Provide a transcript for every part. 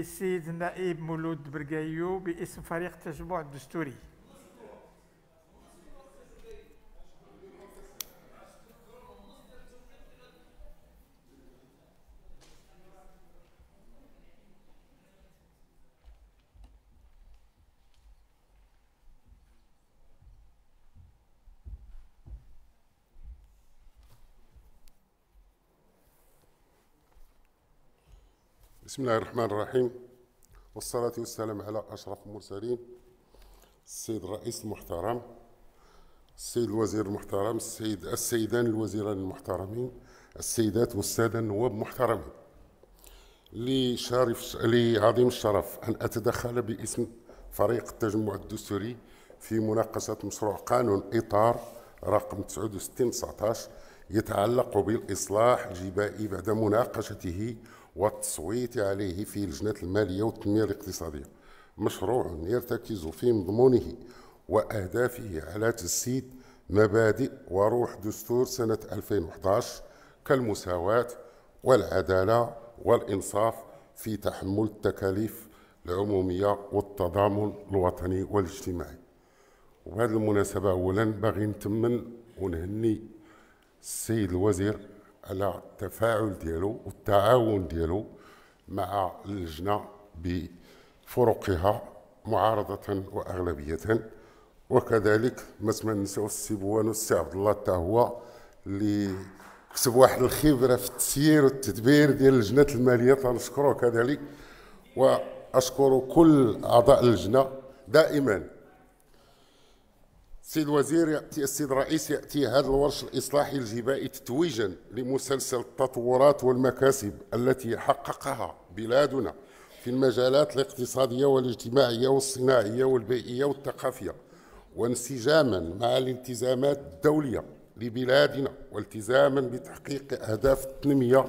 السيد النائب مولود برقايو باسم فريق التجمع الدستوري بسم الله الرحمن الرحيم والصلاة والسلام على أشرف المرسلين السيد الرئيس المحترم السيد الوزير المحترم السيد السيدان الوزيران المحترمين السيدات والسادة النواب المحترمين لي شرف لي عظيم الشرف أن أتدخل باسم فريق التجمع الدستوري في مناقشة مشروع قانون إطار رقم 69 19 يتعلق بالإصلاح الجبائي بعد مناقشته والتصويت عليه في اللجنات المالية والتنمية الاقتصادية مشروع يرتكز في مضمونه وأهدافه على تجسيد مبادئ وروح دستور سنة 2011 كالمساواة والعدالة والإنصاف في تحمل التكاليف العمومية والتضامن الوطني والاجتماعي وبهذه المناسبة أولا باغي نتمن ونهني السيد الوزير على التفاعل ديالو والتعاون ديالو مع اللجنه بفرقها معارضه واغلبيه وكذلك ما ننساوش السي بوانو السي عبد الله حتى هو اللي كسب واحد الخبره في التسيير والتدبير ديال لجنه الماليه تنشكره كذلك واشكر كل اعضاء اللجنه دائما السيد الوزير ياتي السيد الرئيس ياتي هذا الورش الاصلاحي الجبائي تتويجا لمسلسل التطورات والمكاسب التي حققها بلادنا في المجالات الاقتصاديه والاجتماعيه والصناعيه والبيئيه والثقافيه وانسجاما مع الالتزامات الدوليه لبلادنا والتزاما بتحقيق اهداف التنميه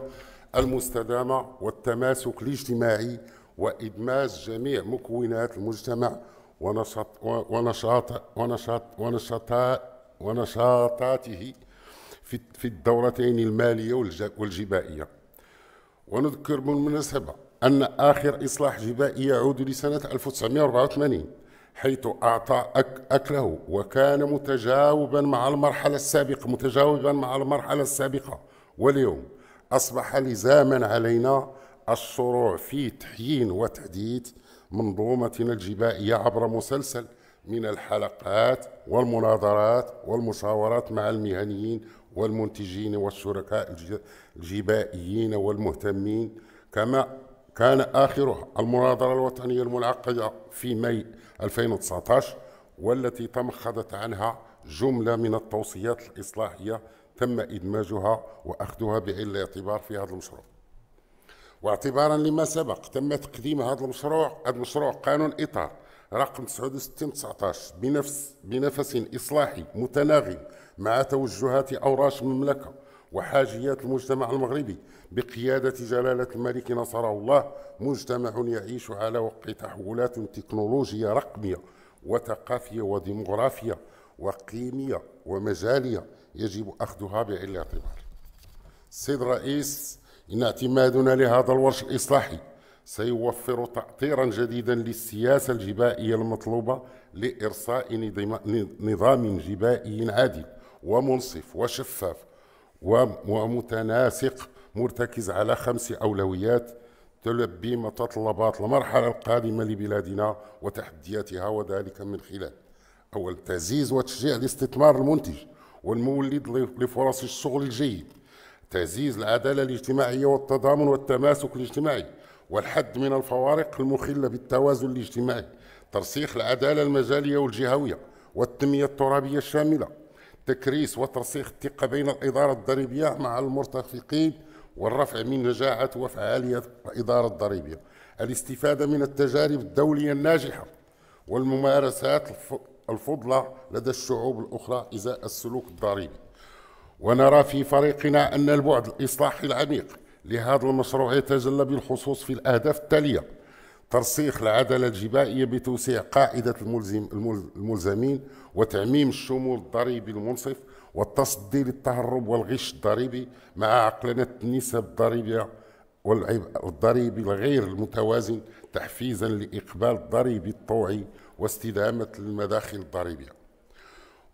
المستدامه والتماسك الاجتماعي وادماج جميع مكونات المجتمع ونشاط ونشاط ونشاط ونشاط ونشاطاته في في الدورتين الماليه والجبائيه ونذكر بالمناسبه ان اخر اصلاح جبائي يعود لسنه 1984 حيث اعطى أك اكله وكان متجاوبا مع المرحله السابقه متجاوبا مع المرحله السابقه واليوم اصبح لزاما علينا الشروع في تحيين وتحديث منظومتنا الجبائية عبر مسلسل من الحلقات والمناظرات والمشاورات مع المهنيين والمنتجين والشركاء الجبائيين والمهتمين كما كان آخرها المناظرة الوطنية المنعقدة في ماي 2019 والتي تمخضت عنها جملة من التوصيات الإصلاحية تم إدماجها وأخذها بعين الاعتبار في هذا المشروع واعتبارا لما سبق تم تقديم هذا المشروع هذا المشروع قانون إطار رقم 69 19 بنفس بنفس إصلاحي متناغم مع توجهات أوراش المملكة وحاجيات المجتمع المغربي بقيادة جلالة الملك نصره الله مجتمع يعيش على وقع تحولات تكنولوجية رقمية وثقافية وديمغرافية وقيمية ومجالية يجب أخذها بعين الاعتبار السيد الرئيس إن اعتمادنا لهذا الورش الإصلاحي سيوفر تأطيرا جديدا للسياسة الجبائية المطلوبة لإرساء نظام جبائي عادل ومنصف وشفاف ومتناسق مرتكز على خمس أولويات تلبي متطلبات المرحلة القادمة لبلادنا وتحدياتها وذلك من خلال أول تعزيز وتشجيع الاستثمار المنتج والمولد لفرص الشغل الجيد تعزيز العدالة الاجتماعية والتضامن والتماسك الاجتماعي والحد من الفوارق المخلة بالتوازن الاجتماعي ترسيخ العدالة المجالية والجهوية والتنمية الترابية الشاملة تكريس وترسيخ الثقة بين الإدارة الضريبية مع المرتفقين والرفع من نجاعة وفعالية الإدارة الضريبية الاستفادة من التجارب الدولية الناجحة والممارسات الفضلة لدى الشعوب الأخرى إزاء السلوك الضريبي ونرى في فريقنا أن البعد الإصلاحي العميق لهذا المشروع يتجلى بالخصوص في الأهداف التالية ترسيخ العدالة الجبائية بتوسيع قاعدة الملزم الملزمين وتعميم الشمول الضريبي المنصف والتصدي للتهرب والغش الضريبي مع عقلنة النسب الضريبية والضريبي الغير المتوازن تحفيزا لإقبال الضريبي الطوعي واستدامة المداخل الضريبية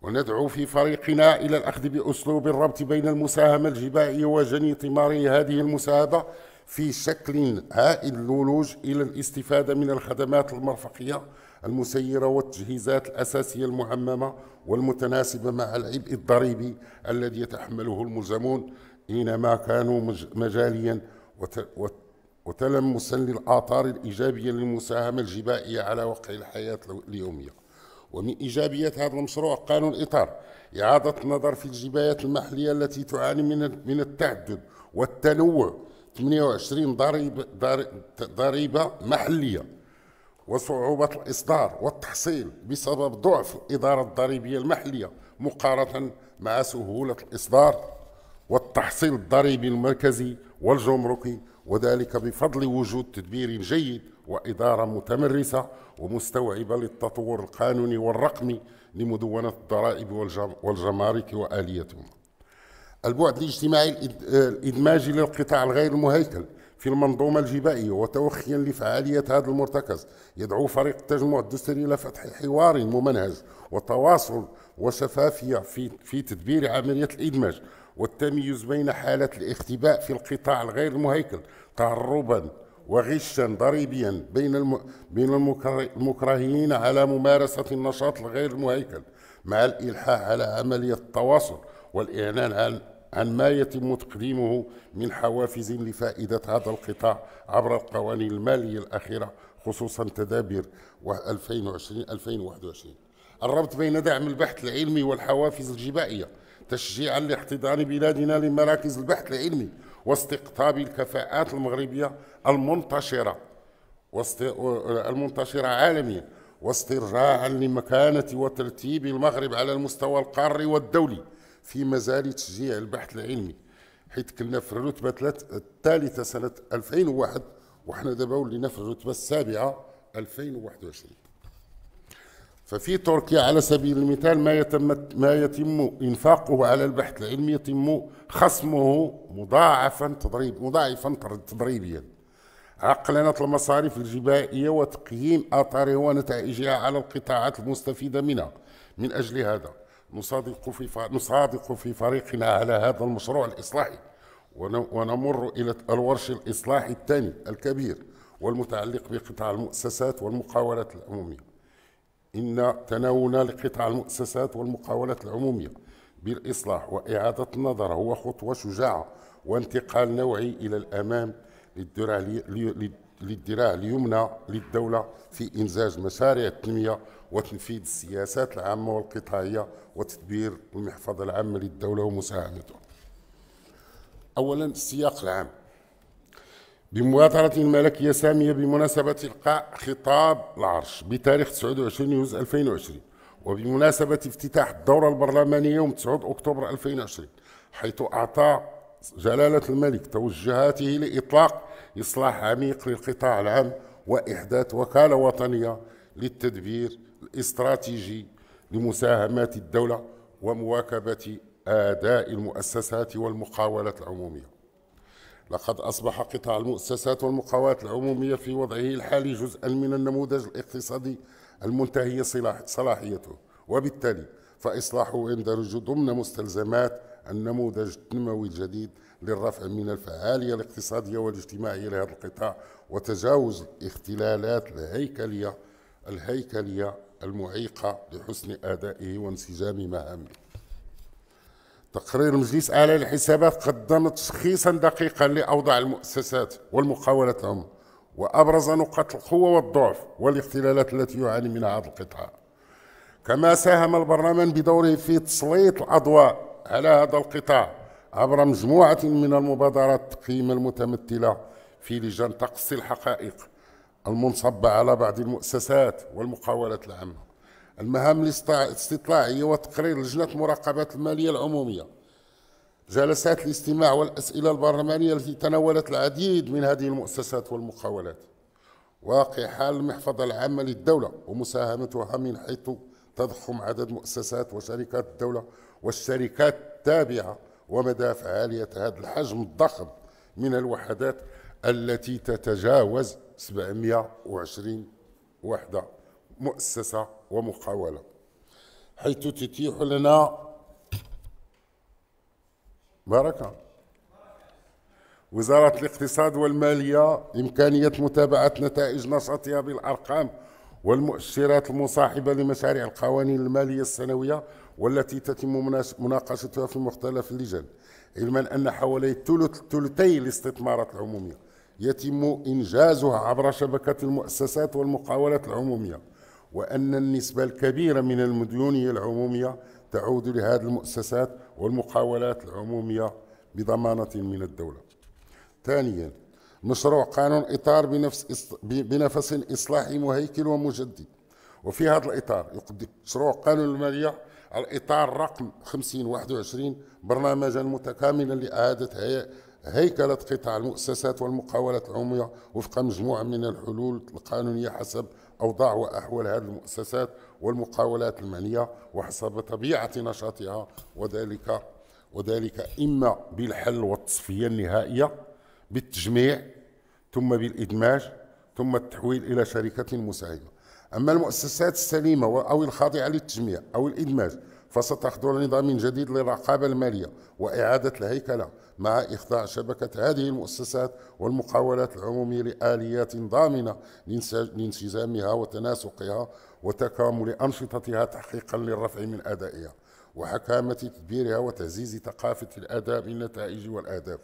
وندعو في فريقنا إلى الأخذ بأسلوب الربط بين المساهمة الجبائية وجني ثماري هذه المساهمة في شكل هائل لولوج إلى الاستفادة من الخدمات المرفقية المسيرة والتجهيزات الأساسية المعممة والمتناسبة مع العبء الضريبي الذي يتحمله الملزمون حينما كانوا مجاليا وتلمسا للآثار الإيجابية للمساهمة الجبائية على واقع الحياة اليومية ومن إيجابيات هذا المشروع قانون الإطار إعادة النظر في الجبايات المحلية التي تعاني من من التعدد والتنوع 28 ضريبة ضريبة محلية وصعوبة الإصدار والتحصيل بسبب ضعف الإدارة الضريبية المحلية مقارنة مع سهولة الإصدار والتحصيل الضريبي المركزي والجمركي وذلك بفضل وجود تدبير جيد وإدارة متمرسة ومستوعبة للتطور القانوني والرقمي لمدونة الضرائب والجمارك وآليتهم البعد الاجتماعي الإدماجي للقطاع الغير المهيكل في المنظومة الجبائية وتوخيا لفعالية هذا المرتكز يدعو فريق التجمع الدستوري إلى فتح حوار ممنهج وتواصل وشفافية في, في تدبير عملية الإدماج والتمييز بين حالة الاختباء في القطاع الغير المهيكل تهربا وغشا ضريبيا بين الم... بين المكرهين على ممارسة النشاط الغير المهيكل مع الإلحاح على عملية التواصل والإعلان عن عن ما يتم تقديمه من حوافز لفائدة هذا القطاع عبر القوانين المالية الأخيرة خصوصا تدابير 2020 2021 الربط بين دعم البحث العلمي والحوافز الجبائية تشجيعا لاحتضان بلادنا لمراكز البحث العلمي واستقطاب الكفاءات المغربية المنتشرة المنتشرة عالميا واسترجاعا لمكانة وترتيب المغرب على المستوى القاري والدولي في مجال تشجيع البحث العلمي حيث كنا في الرتبة الثالثة سنة 2001 وحنا دابا ولينا في الرتبة السابعة 2021 ففي تركيا على سبيل المثال ما يتم ما يتم انفاقه على البحث العلمي يتم خصمه مضاعفا تضريب مضاعفا تضريبيا عقلنة المصاريف الجبائية وتقييم آثارها ونتائجها على القطاعات المستفيدة منها من أجل هذا نصادق في نصادق في فريقنا على هذا المشروع الإصلاحي ونمر إلى الورش الإصلاحي الثاني الكبير والمتعلق بقطاع المؤسسات والمقاولات العمومية إن تناول لقطاع المؤسسات والمقاولات العمومية بالإصلاح وإعادة النظر هو خطوة شجاعة وانتقال نوعي إلى الأمام للذراع للذراع اليمنى للدولة في إنجاز مشاريع التنمية وتنفيذ السياسات العامة والقطاعية وتدبير المحفظة العامة للدولة ومساهمتها. أولا السياق العام بمواطنة الملكية سامية بمناسبة إلقاء خطاب العرش بتاريخ 29 يوز 2020 وبمناسبة افتتاح الدورة البرلمانية يوم 9 أكتوبر 2020 حيث أعطى جلالة الملك توجهاته لإطلاق إصلاح عميق للقطاع العام وإحداث وكالة وطنية للتدبير الاستراتيجي لمساهمات الدولة ومواكبة أداء المؤسسات والمقاولات العمومية لقد أصبح قطاع المؤسسات والمقاولات العمومية في وضعه الحالي جزءا من النموذج الاقتصادي المنتهي صلاحيته وبالتالي فإصلاحه يندرج ضمن مستلزمات النموذج التنموي الجديد للرفع من الفعالية الاقتصادية والاجتماعية لهذا القطاع وتجاوز الاختلالات الهيكلية الهيكلية المعيقة لحسن أدائه وانسجام مهامه تقرير مجلس أعلى الحسابات قدم تشخيصا دقيقا لأوضاع المؤسسات والمقاولات العامة وأبرز نقاط القوة والضعف والاختلالات التي يعاني منها هذا القطاع كما ساهم البرلمان بدوره في تسليط الأضواء على هذا القطاع عبر مجموعة من المبادرات التقييم المتمثلة في لجان تقصي الحقائق المنصبة على بعض المؤسسات والمقاولات العامة المهام الاستطلاعية وتقرير لجنة المراقبات المالية العمومية جلسات الاستماع والأسئلة البرلمانية التي تناولت العديد من هذه المؤسسات والمقاولات واقع حال المحفظة العامة للدولة ومساهمتها من حيث تضخم عدد مؤسسات وشركات الدولة والشركات التابعة ومدى فعالية هذا الحجم الضخم من الوحدات التي تتجاوز 720 وحدة مؤسسة ومقاولة حيث تتيح لنا بركة وزارة الاقتصاد والمالية إمكانية متابعة نتائج نشاطها بالأرقام والمؤشرات المصاحبة لمشاريع القوانين المالية السنوية والتي تتم مناقشتها في مختلف اللجان علما أن حوالي ثلثي الاستثمارات العمومية يتم إنجازها عبر شبكة المؤسسات والمقاولات العمومية وأن النسبة الكبيرة من المديونية العمومية تعود لهذه المؤسسات والمقاولات العمومية بضمانة من الدولة ثانيا مشروع قانون إطار بنفس بنفس إصلاحي مهيكل ومجدد وفي هذا الإطار يقدم مشروع قانون المالية الإطار رقم 5021 برنامجا متكاملا لإعادة هيكلة قطاع المؤسسات والمقاولات العمومية وفق مجموعة من الحلول القانونية حسب أوضاع وأحوال هذه المؤسسات والمقاولات المعنية وحسب طبيعة نشاطها وذلك وذلك إما بالحل والتصفية النهائية بالتجميع ثم بالإدماج ثم التحويل إلى شركة مساهمة أما المؤسسات السليمة أو الخاضعة للتجميع أو الإدماج فستحضر نظام جديد للرقابة المالية وإعادة الهيكلة مع إخضاع شبكة هذه المؤسسات والمقاولات العمومية لآليات ضامنة لانسجامها وتناسقها وتكامل أنشطتها تحقيقا للرفع من أدائها وحكامة تدبيرها وتعزيز ثقافة الأداء للنتائج والأهداف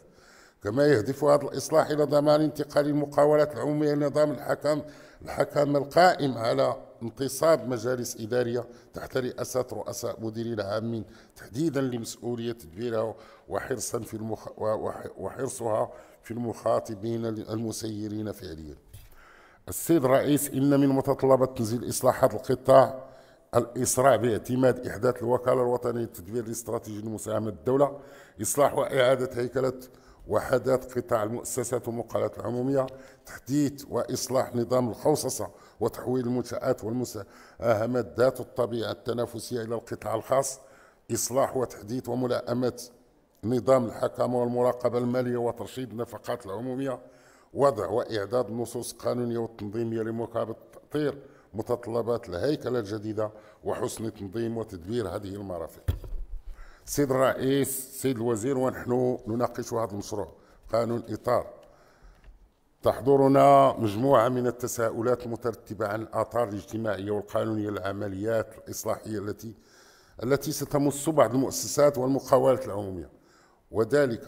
كما يهدف هذا الإصلاح إلى ضمان انتقال المقاولات العمومية لنظام الحكم الحكم القائم على انتصاب مجالس إدارية تحت رئاسة رؤساء مديرين عامين تحديدا لمسؤولية تدبيرها وحرصا في المخ... وحرصها في المخاطبين المسيرين فعليا السيد الرئيس إن من متطلبات تنزيل إصلاحات القطاع الإسراع باعتماد إحداث الوكالة الوطنية للتدبير الاستراتيجي لمساهمة الدولة إصلاح وإعادة هيكلة وحدات قطاع المؤسسات والمقالات العمومية تحديث وإصلاح نظام الخوصصة وتحويل المنشآت والمساهمات ذات الطبيعة التنافسية إلى القطاع الخاص إصلاح وتحديث وملائمة نظام الحكامة والمراقبة المالية وترشيد النفقات العمومية وضع وإعداد النصوص القانونية والتنظيمية لمكافحة التاطير متطلبات الهيكلة الجديدة وحسن تنظيم وتدبير هذه المرافق سيد الرئيس سيد الوزير ونحن نناقش هذا المشروع قانون إطار تحضرنا مجموعة من التساؤلات المترتبة عن الآثار الاجتماعية والقانونية للعمليات الإصلاحية التي التي ستمس بعض المؤسسات والمقاولات العمومية وذلك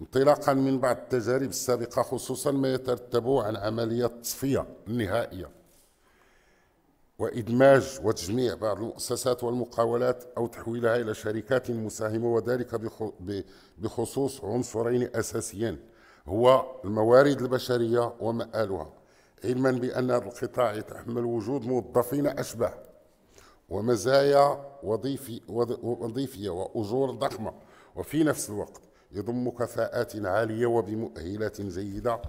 انطلاقا من بعض التجارب السابقة خصوصا ما يترتب عن عملية التصفية النهائية وإدماج وتجميع بعض المؤسسات والمقاولات أو تحويلها إلى شركات مساهمة وذلك بخصوص عنصرين أساسيين هو الموارد البشرية ومآلها علما بأن هذا القطاع يتحمل وجود موظفين أشبه ومزايا وظيفي وظيفية وأجور ضخمة وفي نفس الوقت يضم كفاءات عالية وبمؤهلات جيدة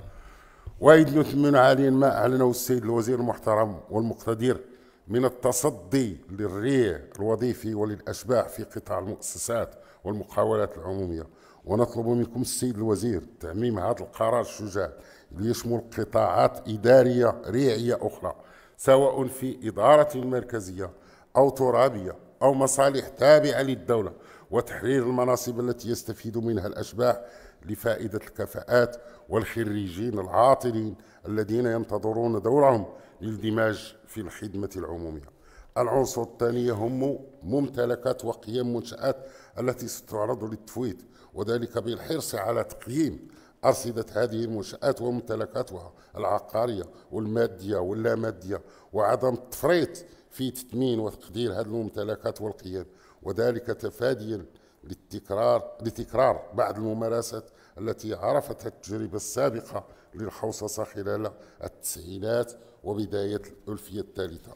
وإذ نثمن عاليا ما أعلنه السيد الوزير المحترم والمقتدر من التصدي للريع الوظيفي وللأشباح في قطاع المؤسسات والمقاولات العمومية ونطلب منكم السيد الوزير تعميم هذا القرار الشجاع ليشمل قطاعات إدارية ريعية أخرى سواء في إدارة مركزية أو ترابية أو مصالح تابعة للدولة وتحرير المناصب التي يستفيد منها الأشباح لفائدة الكفاءات والخريجين العاطلين الذين ينتظرون دورهم للدماج في الخدمة العمومية العنصر الثاني يهم ممتلكات وقيم منشآت التي ستعرض للتفويت وذلك بالحرص على تقييم أرصدة هذه المنشآت وممتلكاتها العقارية والمادية واللامادية وعدم التفريط في تثمين وتقدير هذه الممتلكات والقيم وذلك تفاديا للتكرار لتكرار بعض الممارسات التي عرفتها التجربة السابقة للحوصصة خلال التسعينات وبداية الألفية الثالثة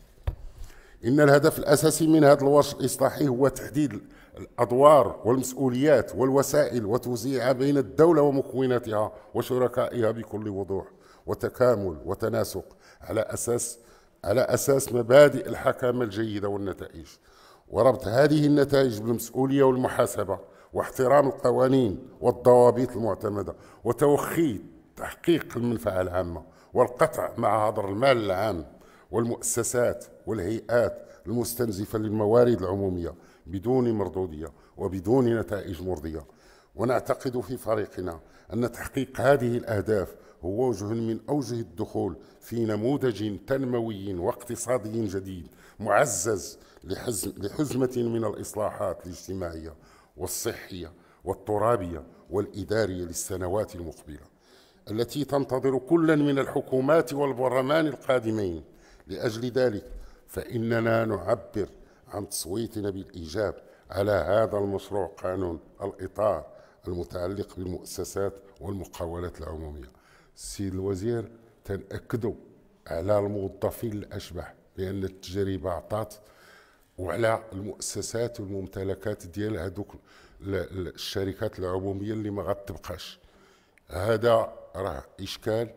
إن الهدف الأساسي من هذا الورش الإصلاحي هو تحديد الأدوار والمسؤوليات والوسائل وتوزيعها بين الدولة ومكوناتها وشركائها بكل وضوح وتكامل وتناسق على أساس على أساس مبادئ الحكامة الجيدة والنتائج وربط هذه النتائج بالمسؤولية والمحاسبة واحترام القوانين والضوابط المعتمدة وتوخي تحقيق المنفعة العامة والقطع مع هدر المال العام والمؤسسات والهيئات المستنزفة للموارد العمومية بدون مردودية وبدون نتائج مرضية ونعتقد في فريقنا أن تحقيق هذه الأهداف هو وجه من أوجه الدخول في نموذج تنموي واقتصادي جديد معزز لحزمة من الإصلاحات الاجتماعية والصحية والترابية والإدارية للسنوات المقبلة التي تنتظر كلا من الحكومات والبرلمان القادمين لاجل ذلك فاننا نعبر عن تصويتنا بالايجاب على هذا المشروع قانون الاطار المتعلق بالمؤسسات والمقاولات العموميه السيد الوزير تنأكدوا على الموظفين الاشبه لان التجربه عطات وعلى المؤسسات والممتلكات ديال هذوك الشركات العموميه اللي ما غتبقاش هذا راه اشكال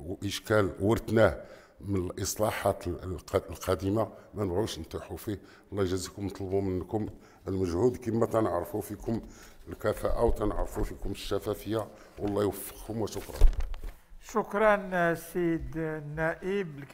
واشكال ورثناه من الاصلاحات القديمه ما نبغوش نطيحوا فيه الله يجازيكم نطلبوا منكم المجهود كما تنعرفوا فيكم الكفاءه وتنعرفوا فيكم الشفافيه والله يوفقكم وشكرا شكرا سيد النائب